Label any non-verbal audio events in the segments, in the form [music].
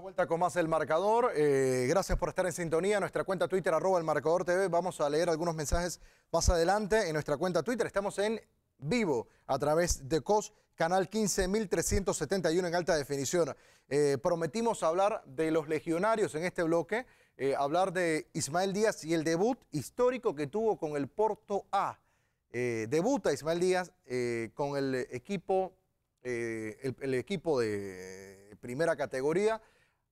Vuelta con más El Marcador. Eh, gracias por estar en sintonía. Nuestra cuenta Twitter, arroba El Marcador TV. Vamos a leer algunos mensajes más adelante en nuestra cuenta Twitter. Estamos en vivo a través de COS, canal 15371 en alta definición. Eh, prometimos hablar de los legionarios en este bloque, eh, hablar de Ismael Díaz y el debut histórico que tuvo con el Porto A. debuta Ismael Díaz con el equipo, el equipo de primera categoría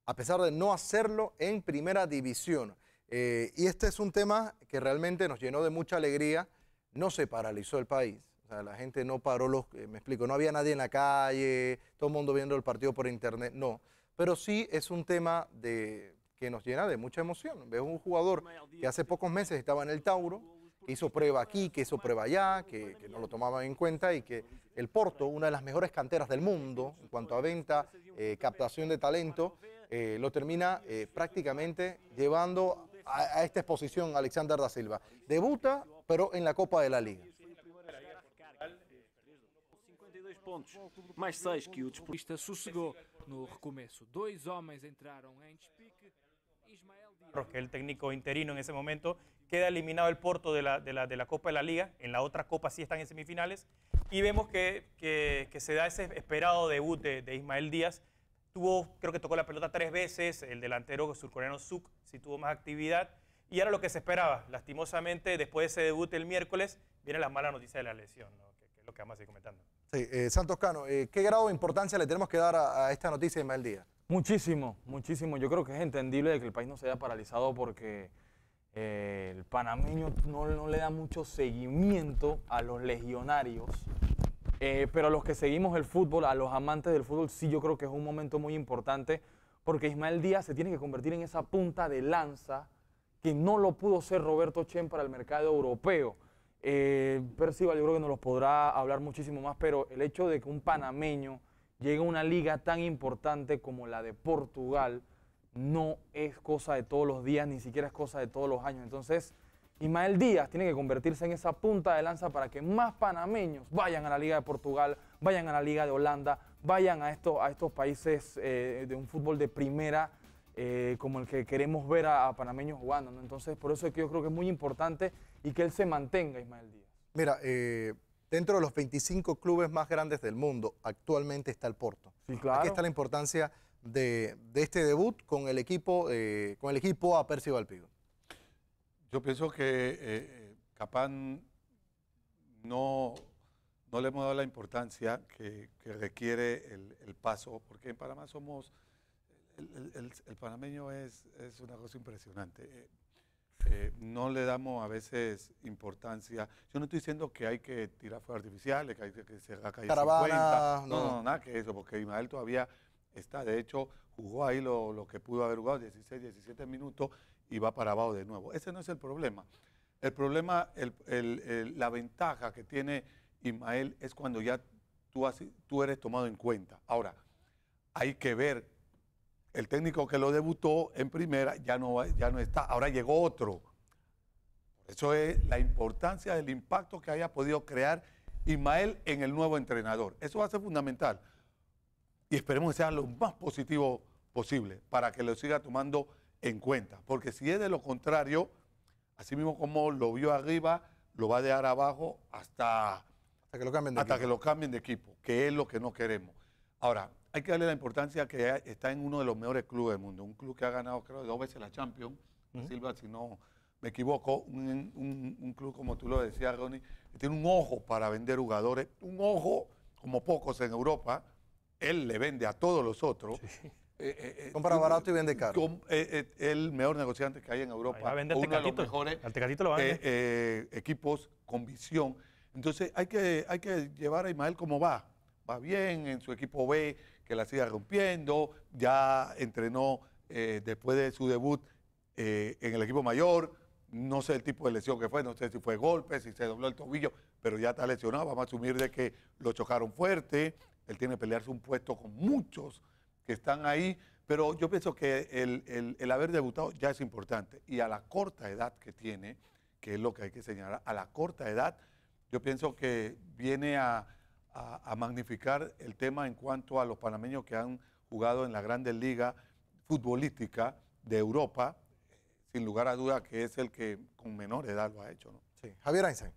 a pesar de no hacerlo en primera división. Eh, y este es un tema que realmente nos llenó de mucha alegría. No se paralizó el país. sea, la gente no paró los... Eh, me explico, no había nadie en la calle, todo el mundo viendo el partido por internet, no. Pero sí es un tema de, que nos llena de mucha emoción. Ves un jugador que hace pocos meses estaba en el Tauro, que hizo prueba aquí, que hizo prueba allá, que, no lo tomaban en cuenta y que el Porto, una de las mejores canteras del mundo en cuanto a venta, eh, captación de talento, eh, lo termina eh, prácticamente llevando a, esta exposición Alexander da Silva. Debuta, pero en la Copa de la Liga. 52 e puntos, que el no em el técnico interino en ese momento queda eliminado el Porto de la, de la, de la Copa de la Liga. En la otra Copa sí están en semifinales. Y vemos que, que, se da ese esperado debut de Ismael Díaz creo que tocó la pelota tres veces, el delantero surcoreano Suk sí tuvo más actividad, y era lo que se esperaba. Lastimosamente, después de ese debut el miércoles, vienen las malas noticias de la lesión, que, es lo que vamos a comentando. Sí, eh, Santos Cano, eh, ¿qué grado de importancia le tenemos que dar a, esta noticia de el Díaz? Muchísimo, muchísimo. Yo creo que es entendible de que el país no se haya paralizado porque eh, el panameño no, no, le da mucho seguimiento a los legionarios eh, pero a los que seguimos el fútbol, a los amantes del fútbol, sí yo creo que es un momento muy importante porque Ismael Díaz se tiene que convertir en esa punta de lanza que no lo pudo ser Roberto Chen para el mercado europeo. Eh, Percival yo creo que nos los podrá hablar muchísimo más, pero el hecho de que un panameño llegue a una liga tan importante como la de Portugal no es cosa de todos los días, ni siquiera es cosa de todos los años. Entonces, Ismael Díaz tiene que convertirse en esa punta de lanza para que más panameños vayan a la Liga de Portugal, vayan a la Liga de Holanda, vayan a, estos, países eh, de un fútbol de primera eh, como el que queremos ver a, panameños jugando. Entonces, por eso es que yo creo que es muy importante y que él se mantenga, Ismael Díaz. Mira, eh, dentro de los 25 clubes más grandes del mundo, actualmente está el Porto. Sí, claro. Aquí está la importancia de, este debut con el equipo, con el equipo a Percy Valpigo. Yo pienso que eh, eh, Capán no, no le hemos dado la importancia que, requiere el, paso, porque en Panamá somos, el, panameño es, una cosa impresionante. Eh, no le damos a veces importancia. Yo no estoy diciendo que hay que tirar fuego artificial, que hay que cerrar calles 50. No, no, nada que eso, porque Imael todavía está. De hecho, jugó ahí lo, lo que pudo haber jugado, 16, 17 minutos, y va para abajo de nuevo. Ese no es el problema. El problema, la ventaja que tiene Ismael es cuando ya tú, tú eres tomado en cuenta. Ahora, hay que ver, el técnico que lo debutó en primera ya no, ya no está, ahora llegó otro. Eso es la importancia del impacto que haya podido crear Ismael en el nuevo entrenador. Eso va a ser fundamental. Y esperemos que sea lo más positivo posible para que lo siga tomando en cuenta. Porque si es de lo contrario, así mismo como lo vio arriba, lo va a dejar abajo hasta, que, lo cambien de hasta que, lo cambien de equipo, que es lo que no queremos. Ahora, hay que darle la importancia que está en uno de los mejores clubes del mundo, un club que ha ganado creo dos veces la Champions, Silva, si no me equivoco, un, club como tú lo decías, Ronnie, que tiene un ojo para vender jugadores, un ojo como pocos en Europa, él le vende a todos los otros. Eh, eh, eh, Compra barato y vende caro. el mejor negociante que hay en Europa. Vende uno de los mejores equipos con visión. Entonces hay que, hay que llevar a Ismael como va. Va bien en su equipo B, que la siga rompiendo. Ya entrenó después de su debut en el equipo mayor. No sé el tipo de lesión que fue, no sé si fue golpe, si se dobló el tobillo, pero ya está lesionado. Vamos a asumir de que lo chocaron fuerte. Él tiene que pelearse un puesto con muchos que están ahí, pero yo pienso que el, haber debutado ya es importante. Y a la corta edad que tiene, que es lo que hay que señalar, a la corta edad, yo pienso que viene a, magnificar el tema en cuanto a los panameños que han jugado en la Grandes Liga Futbolística de Europa, sin lugar a duda que es el que con menor edad lo ha hecho. ¿no? Javier Einstein.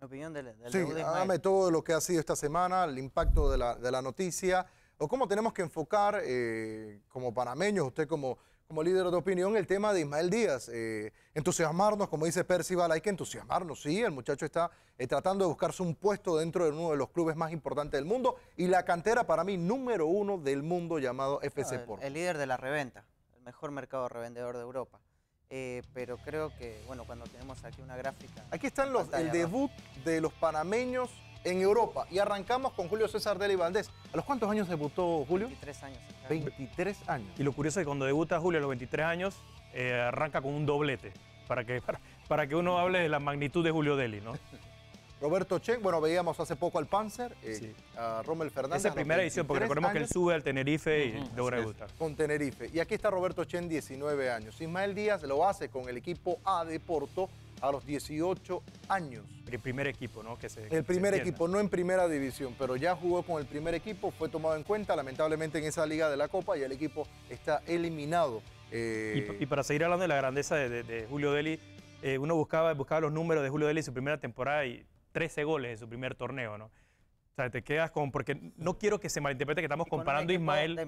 Mi opinión del, sí, de todo lo que ha sido esta semana, el impacto de la, de la noticia o cómo tenemos que enfocar eh, como panameños, usted como, como líder de opinión, el tema de Ismael Díaz? Eh, entusiasmarnos, como dice Percival, hay que entusiasmarnos, sí, el muchacho está eh, tratando de buscarse un puesto dentro de uno de los clubes más importantes del mundo y la cantera para mí número uno del mundo llamado FC Sport. El, líder de la reventa, el mejor mercado revendedor de Europa. pero creo que, bueno, cuando tenemos aquí una gráfica... Aquí están los, el debut de los panameños en Europa. Y arrancamos con Julio César Deli Valdés. ¿A los cuántos años debutó Julio? 23 años. 23 años. Y lo curioso es que cuando debuta Julio a los 23 años, eh, arranca con un doblete, para que, para, que uno hable de la magnitud de Julio Deli, ¿no? [laughs] Roberto Chen, bueno, veíamos hace poco al Panzer, eh, a Rommel Fernández. Esa primera edición, porque recordemos que él sube al Tenerife y logra debutar. Con Tenerife. Y aquí está Roberto Chen, 19 años. Ismael Díaz lo hace con el equipo A de Porto a los 18 años el primer equipo, ¿no? Que el primer equipo, no en primera división, pero ya jugó con el primer equipo, fue tomado en cuenta, lamentablemente en esa liga de la Copa y el equipo está eliminado. Eh, y, para seguir hablando de la grandeza de, Julio Deli, eh, uno buscaba, buscaba los números de Julio Deli en su primera temporada y 13 goles en su primer torneo, ¿no? O sea, te quedas con, porque no quiero que se malinterprete que estamos comparando Ismael. De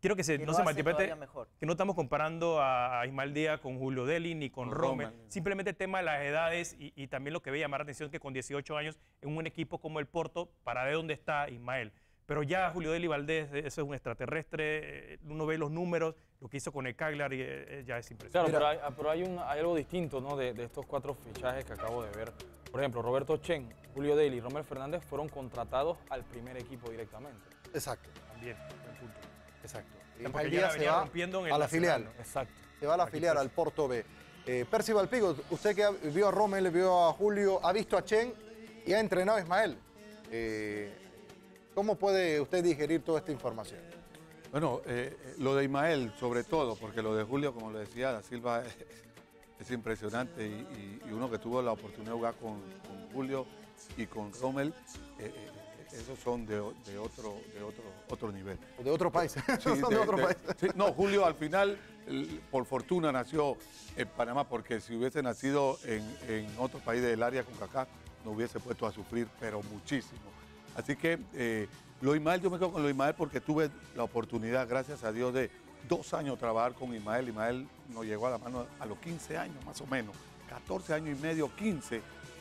Quiero que se, no se malinterprete que no estamos comparando a Ismael Díaz con Julio Deli ni con, Romer. Simplemente el tema de las edades y, también lo que ve llamar la atención que con 18 años en un equipo como el Porto, para ver dónde está Ismael. Pero ya Julio Deli Valdés, eh, eso es un extraterrestre, eh, uno ve los números, lo que hizo con el Cagliari eh, ya es impresionante. Claro, pero ah, hay, un, algo distinto ¿no? de, estos cuatro fichajes que acabo de ver. Por ejemplo, Roberto Chen, Julio Deli y Romer Fernández fueron contratados al primer equipo directamente. Exacto. También, en punto. Exacto. Eh, al se va a la filial. Exacto. Se va a la filial, pues. al Porto B. Eh, Percival usted que vio a Rommel, vio a Julio, ha visto a Chen y ha entrenado a Ismael. Eh, ¿Cómo puede usted digerir toda esta información? Bueno, eh, lo de Ismael sobre todo, porque lo de Julio, como le decía, la Silva es, impresionante y, uno que tuvo la oportunidad de jugar con, con Julio y con Rommel, esos son de, otro, de otro, otro nivel. De otro país. [laughs] no, Julio al final, por fortuna, nació en Panamá, porque si hubiese nacido en, otro país del área con Cacá, no hubiese puesto a sufrir, pero muchísimo. Así que eh, lo Imael, yo me quedo con lo Imael porque tuve la oportunidad, gracias a Dios, de dos años trabajar con Imael. Imael nos llegó a la mano a los 15 años, más o menos. 14 años y medio, 15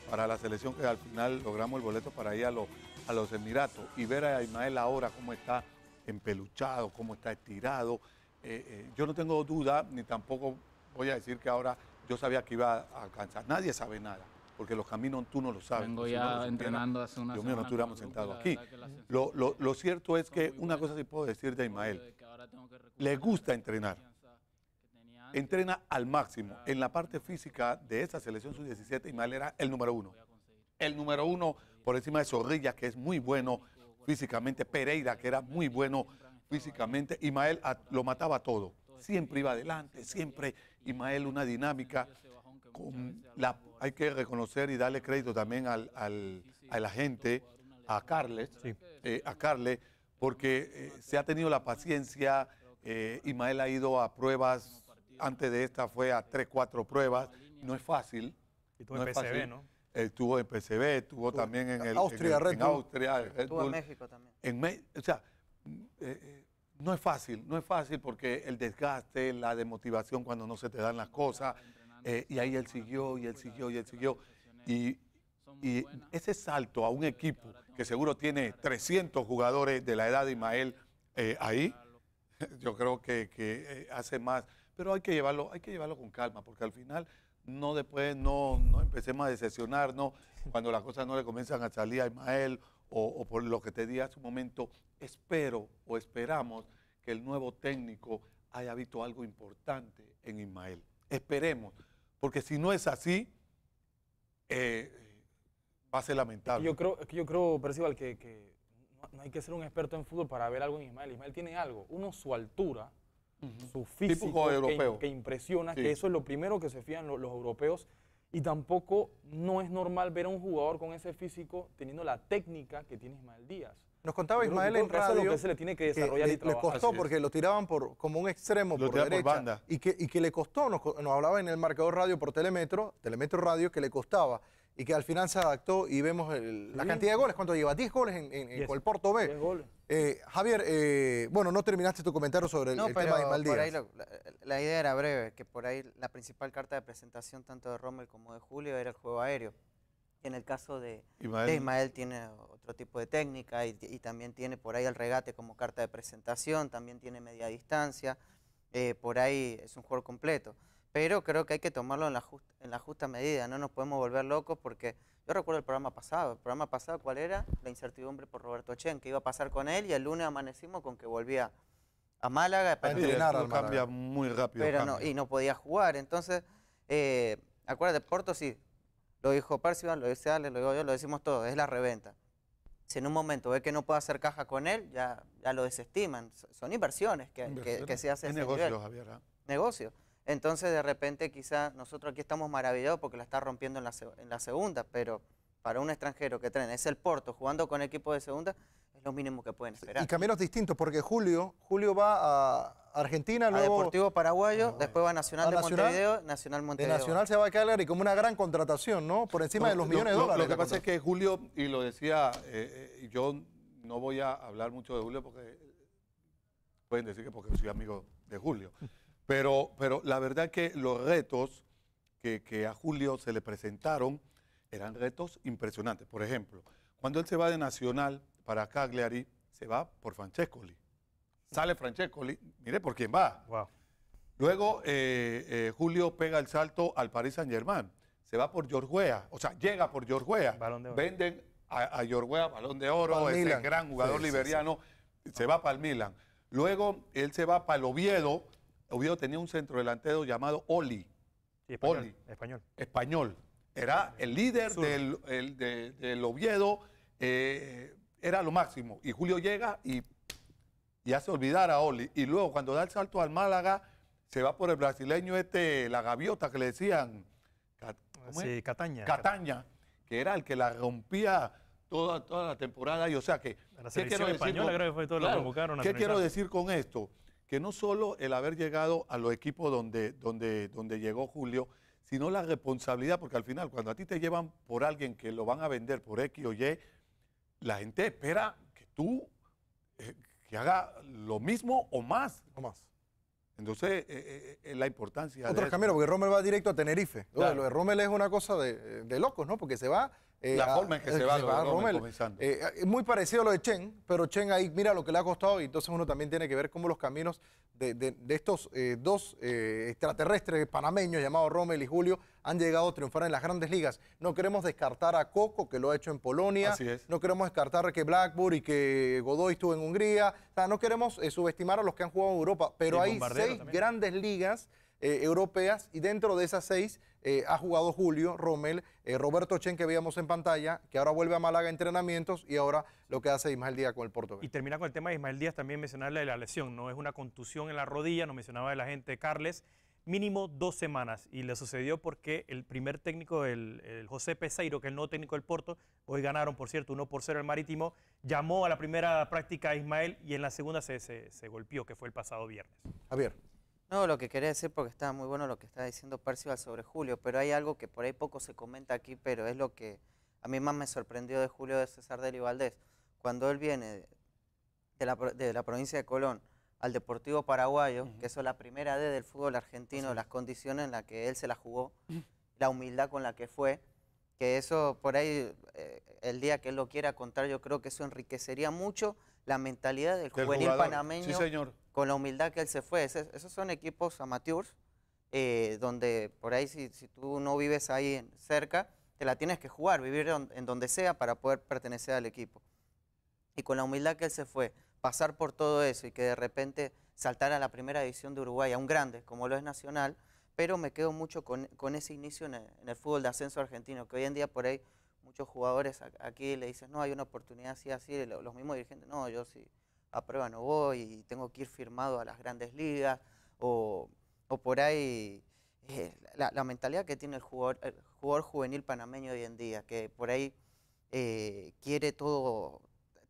para la selección que al final logramos el boleto para ir a los, a los Emiratos y ver a Ismael ahora cómo está empeluchado, cómo está estirado. Eh, eh, yo no tengo duda, ni tampoco voy a decir que ahora yo sabía que iba a alcanzar. Nadie sabe nada, porque los caminos tú no lo sabes. Vengo ya entrenando hace una yo mío, no estuviéramos sentados aquí. Lo, lo, cierto es que una cosa sí puedo decir de Ismael. Le gusta entrenar entrena al máximo. En la parte física de esa selección sub-17, Imael era el número uno. El número uno por encima de Zorrilla, que es muy bueno físicamente, Pereira, que era muy bueno físicamente. Imael lo mataba todo. Siempre iba adelante, siempre Imael una dinámica. Con la, hay que reconocer y darle crédito también al, al, a la gente, a Carles, eh, a Carles porque eh, se ha tenido la paciencia. Eh, Imael ha ido a pruebas antes de esta fue a tres, cuatro pruebas. No es fácil. Y en PCB, fácil. ¿no? Eh, estuvo en PCB, estuvo también en el Austria, en, Austria, en México también. o sea, mm, eh, eh, no es fácil, no es fácil porque el desgaste, la demotivación cuando no se te dan las cosas, y ahí él siguió, y él siguió, y él siguió. Y, ese salto a un equipo que seguro tiene 300 jugadores de la edad de Ismael ahí, [laughs] yo creo que hace más pero hay que llevarlo, hay que llevarlo con calma, porque al final no después no, empecemos a decepcionarnos cuando las cosas no le comienzan a salir a Ismael o, por lo que te di hace un momento, espero o esperamos que el nuevo técnico haya visto algo importante en Ismael. Esperemos, porque si no es así, eh, va a ser lamentable. Yo creo, yo creo Percival, que, que no hay que ser un experto en fútbol para ver algo en Ismael. Ismael tiene algo. Uno, su altura, su físico europeo. Que, impresiona, que eso es lo primero que se fían los, europeos. Y tampoco no es normal ver a un jugador con ese físico teniendo la técnica que tiene Ismael Díaz. Nos contaba Ismael en radio le costó porque lo tiraban por como un extremo por derecha y que que le costó nos, hablaba en el marcador radio por Telemetro, Telemetro Radio que le costaba y que al final se adaptó y vemos la cantidad de goles. ¿Cuánto lleva? 10 goles en, el Porto B. Eh, Javier, eh, bueno, no terminaste tu comentario sobre el, pues, tema de Por ahí la, idea era breve, que por ahí la principal carta de presentación tanto de Rommel como de Julio era el juego aéreo. En el caso de Ismael, tiene otro tipo de técnica y, también tiene por ahí el regate como carta de presentación, también tiene media distancia, eh, por ahí es un juego completo pero creo que hay que tomarlo en la, en la justa medida, no nos podemos volver locos porque yo recuerdo el programa pasado, el programa pasado cuál era? La incertidumbre por Roberto Chen, que iba a pasar con él y el lunes amanecimos con que volvía a Málaga muy rápido. Pero y no podía jugar, entonces, eh, acuérdate, Porto sí, lo dijo Percival, lo dice Ale, lo digo yo, lo decimos todos, es la reventa. Si en un momento ve que no puede hacer caja con él, ya, lo desestiman. Son inversiones que, se hacen. Es negocio, Javier. ¿ah? Negocio. Entonces de repente quizá nosotros aquí estamos maravillados porque la está rompiendo en la, segunda, pero para un extranjero que traen es el Porto jugando con equipo de segunda, es lo mínimo que pueden esperar. Y caminos distintos, porque Julio, Julio va a Argentina, a luego... Deportivo Paraguayo, ah, después va a Nacional de Montevideo, Nacional Montevideo. De Nacional se va a y como una gran contratación, ¿no? Por encima de los millones de dólares. Lo que pasa es que Julio, y lo decía, eh, eh, yo no voy a hablar mucho de Julio porque pueden decir que porque soy amigo de Julio. Pero, la verdad que los retos que, a Julio se le presentaron eran retos impresionantes. Por ejemplo, cuando él se va de Nacional para Cagliari, se va por Francescoli. Sale Francescoli, mire por quién va. Luego eh, eh, Julio pega el salto al Paris Saint Germain. Se va por Jorguea, o sea, llega por Jorguea. Venden a, a balón de oro, ese gran jugador liberiano. Se va para el Milan. Luego él se va para el Oviedo Oviedo tenía un centro delantero llamado Oli. español, Oli. Español. Español. Era el líder del, Oviedo, eh, era lo máximo. Y Julio llega y, hace olvidar a Oli. Y luego, cuando da el salto al Málaga, se va por el brasileño este, la gaviota que le decían. Sí, Cataña. Cataña, que era el que la rompía toda, toda la temporada. Y o sea que. ¿Qué quiero decir con esto? que no solo el haber llegado a los equipos donde, donde, donde llegó Julio, sino la responsabilidad, porque al final cuando a ti te llevan por alguien que lo van a vender por X o Y, la gente espera que tú eh, que haga lo mismo o más. O más. Entonces, eh, eh, la importancia. Otro camino, porque Rommel va directo a Tenerife. Lo de Rommel es una cosa de, de locos, ¿no? Porque se va eh, la forma que, se, va eh, ah, muy parecido a lo de Chen, pero Chen ahí mira lo que le ha costado y entonces uno también tiene que ver cómo los caminos de, estos eh, dos extraterrestres panameños llamados Rommel y Julio han llegado a triunfar en las grandes ligas. No queremos descartar a Coco, que lo ha hecho en Polonia. No queremos descartar que Blackburn y que Godoy estuvo en Hungría. no queremos subestimar a los que han jugado en Europa, pero hay seis grandes ligas eh, europeas y dentro de esas seis eh, ha jugado Julio, Rommel, eh, Roberto Chen que veíamos en pantalla, que ahora vuelve a Málaga a entrenamientos y ahora lo que hace Ismael Díaz con el Porto. Y termina con el tema de Ismael Díaz también mencionarle de la lesión, no es una contusión en la rodilla, no mencionaba el agente Carles, mínimo dos semanas y le sucedió porque el primer técnico, el, José Peseiro, que es el nuevo técnico del Porto, hoy ganaron por cierto uno por 0 el Marítimo, llamó a la primera práctica a Ismael y en la segunda se, se golpeó, que fue el pasado viernes. Javier. No, lo que quería decir, porque está muy bueno lo que está diciendo Percival sobre Julio, pero hay algo que por ahí poco se comenta aquí, pero es lo que a mí más me sorprendió de Julio de César de Valdés. Cuando él viene de la, provincia de Colón al Deportivo Paraguayo, que eso es la primera D del fútbol argentino, las condiciones en las que él se la jugó, la humildad con la que fue, que eso por ahí, eh, el día que él lo quiera contar, yo creo que eso enriquecería mucho la mentalidad del, juvenil panameño. Sí, señor con la humildad que él se fue. esos son equipos amateurs, eh, donde por ahí si, si, tú no vives ahí cerca, te la tienes que jugar, vivir en donde sea para poder pertenecer al equipo. Y con la humildad que él se fue, pasar por todo eso y que de repente saltara a la primera división de Uruguay, a un grande como lo es Nacional, pero me quedo mucho con, ese inicio en el, fútbol de ascenso argentino, que hoy en día por ahí muchos jugadores aquí le dicen, no, hay una oportunidad así, así, los mismos dirigentes, no, yo sí a prueba no voy y tengo que ir firmado a las grandes ligas o, por ahí eh, la, mentalidad que tiene el jugador, jugador, juvenil panameño hoy en día, que por ahí eh, quiere todo,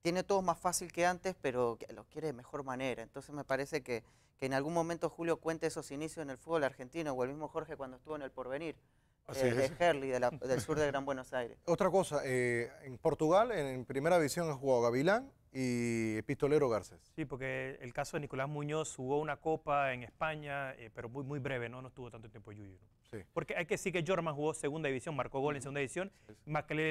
tiene todo más fácil que antes, pero lo quiere de mejor manera. Entonces me parece que, que en algún momento Julio cuente esos inicios en el fútbol argentino o el mismo Jorge cuando estuvo en el porvenir. Eh, de Herli, del sur de Gran Buenos Aires. [laughs] Otra cosa, en Portugal, en, primera división ha jugado Gavilán, y Pistolero Garcés. Sí, porque el caso de Nicolás Muñoz jugó una copa en España, eh, pero muy, muy breve, ¿no? No estuvo tanto tiempo Yuyu. Porque hay que decir que Jorman jugó segunda división, marcó gol en segunda división, sí,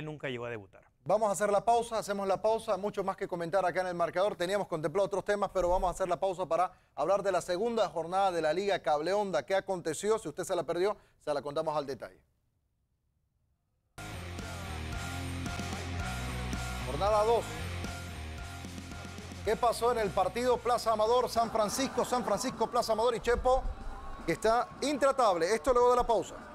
nunca llegó a debutar. Vamos a hacer la pausa, hacemos la pausa, mucho más que comentar acá en el marcador. Teníamos contemplado otros temas, pero vamos a hacer la pausa para hablar de la segunda jornada de la Liga Cable Onda. ¿Qué aconteció? Si usted se la perdió, se la contamos al detalle. Jornada 2 ¿Qué pasó en el partido Plaza Amador, San Francisco, San Francisco, Plaza Amador y Chepo? Que está intratable. Esto luego de la pausa.